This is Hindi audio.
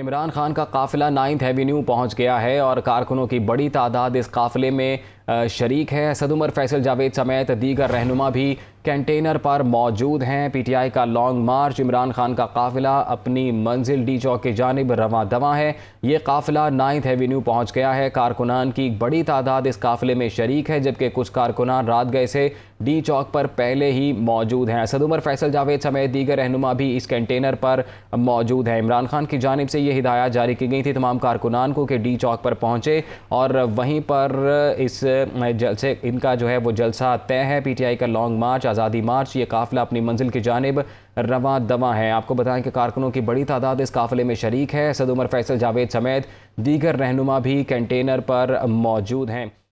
इमरान खान का काफिला नाइन्थ एवेन्यू पहुंच गया है और कारकुनों की बड़ी तादाद इस काफिले में शरीक हैं सद उमर फैसल जावेद समेत दीगर रहनुमा भी कंटेनर पर मौजूद हैं पीटीआई का लॉन्ग मार्च इमरान खान का काफिला अपनी मंजिल डी चौक की जानब रवा दवा है ये काफिला नाइन्थ एवेन्यू पहुंच गया है कारकुनान की बड़ी तादाद इस काफिले में शरीक है जबकि कुछ कारकुनान रात गए से डी चौक पर पहले ही मौजूद हैं असद उमर फैसल जावेद समेत दीगर रहनुमा भी इस कंटेनर पर मौजूद हैं इमरान खान की जानब से ये हिदायत जारी की गई थी तमाम कारकुनान को कि डी चौक पर पहुँचे और वहीं पर इस जलसे इनका जो है वो जलसा तय है पीटीआई का लॉन्ग मार्च आज़ादी मार्च ये काफिला अपनी मंजिल की जानब रवा दवा है आपको बताएं कि कारकुनों की बड़ी तादाद इस काफिले में शरीक है सद उमर फैसल जावेद समेत दीगर रहनुमा भी कंटेनर पर मौजूद हैं